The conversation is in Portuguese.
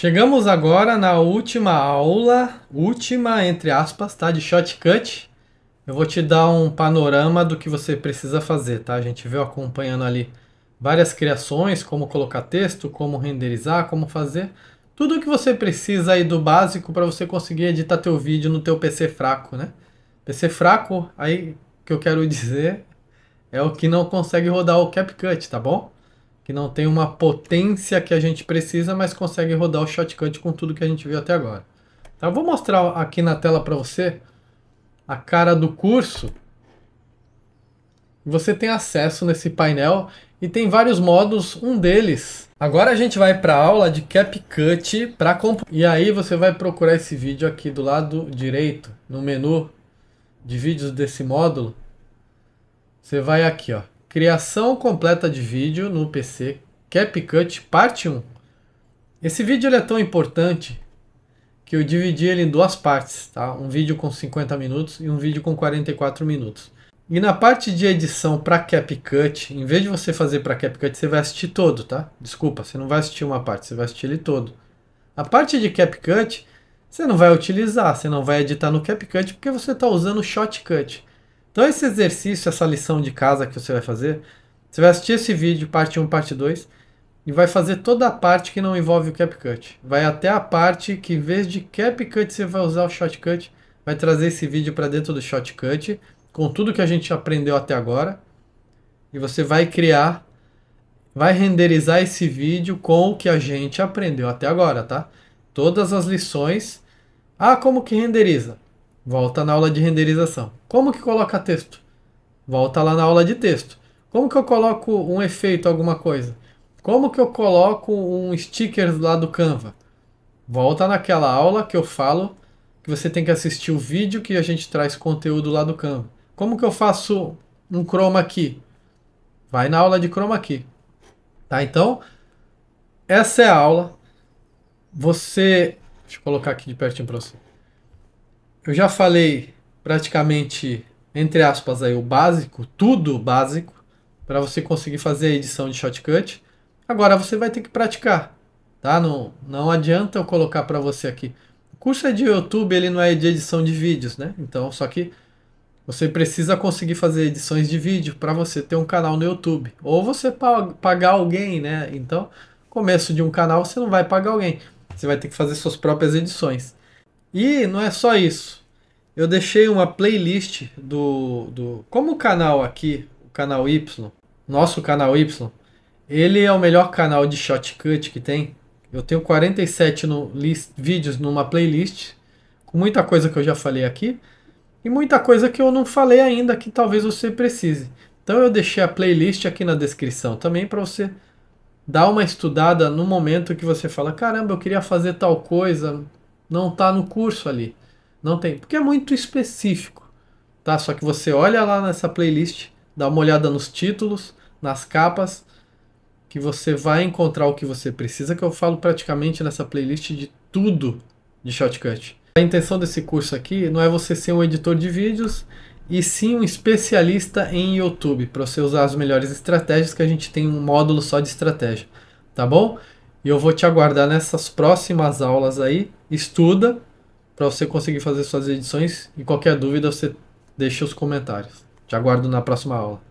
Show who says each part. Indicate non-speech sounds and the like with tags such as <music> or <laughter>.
Speaker 1: Chegamos agora na última aula, última entre aspas, tá? De shortcut. Eu vou te dar um panorama do que você precisa fazer, tá? A gente viu acompanhando ali várias criações, como colocar texto, como renderizar, como fazer. Tudo o que você precisa aí do básico para você conseguir editar teu vídeo no teu PC fraco, né? PC fraco, aí que eu quero <laughs> dizer é o que não consegue rodar o CapCut, tá bom? que não tem uma potência que a gente precisa, mas consegue rodar o shotcut com tudo que a gente viu até agora. Tá, eu vou mostrar aqui na tela para você a cara do curso. Você tem acesso nesse painel e tem vários modos, um deles. Agora a gente vai para a aula de CapCut para comp... E aí você vai procurar esse vídeo aqui do lado direito, no menu de vídeos desse módulo. Você vai aqui, ó. Criação completa de vídeo no PC CapCut parte 1. Esse vídeo é tão importante que eu dividi ele em duas partes, tá? Um vídeo com 50 minutos e um vídeo com 44 minutos. E na parte de edição para CapCut, em vez de você fazer para CapCut, você vai assistir todo, tá? Desculpa, você não vai assistir uma parte, você vai assistir ele todo. A parte de CapCut, você não vai utilizar, você não vai editar no CapCut porque você está usando o Shotcut. Então esse exercício, essa lição de casa que você vai fazer, você vai assistir esse vídeo, parte 1, parte 2, e vai fazer toda a parte que não envolve o CapCut. Vai até a parte que em vez de CapCut você vai usar o Shotcut, vai trazer esse vídeo para dentro do Shotcut, com tudo que a gente aprendeu até agora, e você vai criar, vai renderizar esse vídeo com o que a gente aprendeu até agora, tá? Todas as lições. Ah, como que renderiza? Volta na aula de renderização. Como que coloca texto? Volta lá na aula de texto. Como que eu coloco um efeito, alguma coisa? Como que eu coloco um sticker lá do Canva? Volta naquela aula que eu falo que você tem que assistir o vídeo que a gente traz conteúdo lá do Canva. Como que eu faço um chroma aqui? Vai na aula de chroma aqui. Tá? Então, essa é a aula. Você. Deixa eu colocar aqui de pertinho para você. Eu já falei praticamente, entre aspas, aí, o básico, tudo básico, para você conseguir fazer a edição de shortcut. Agora você vai ter que praticar, tá? Não, não adianta eu colocar para você aqui. O curso é de YouTube, ele não é de edição de vídeos, né? Então, só que você precisa conseguir fazer edições de vídeo para você ter um canal no YouTube. Ou você pagar alguém, né? Então, começo de um canal, você não vai pagar alguém. Você vai ter que fazer suas próprias edições. E não é só isso. Eu deixei uma playlist do, do. Como o canal aqui, o canal Y, nosso canal Y, ele é o melhor canal de shotcut que tem. Eu tenho 47 no list, vídeos numa playlist, com muita coisa que eu já falei aqui, e muita coisa que eu não falei ainda que talvez você precise. Então eu deixei a playlist aqui na descrição também para você dar uma estudada no momento que você fala: caramba, eu queria fazer tal coisa, não está no curso ali. Não tem, porque é muito específico, tá? Só que você olha lá nessa playlist, dá uma olhada nos títulos, nas capas, que você vai encontrar o que você precisa, que eu falo praticamente nessa playlist de tudo de shortcut. A intenção desse curso aqui não é você ser um editor de vídeos e sim um especialista em YouTube, para você usar as melhores estratégias, que a gente tem um módulo só de estratégia, tá bom? E eu vou te aguardar nessas próximas aulas aí. Estuda para você conseguir fazer suas edições. E qualquer dúvida, você deixa os comentários. Te aguardo na próxima aula.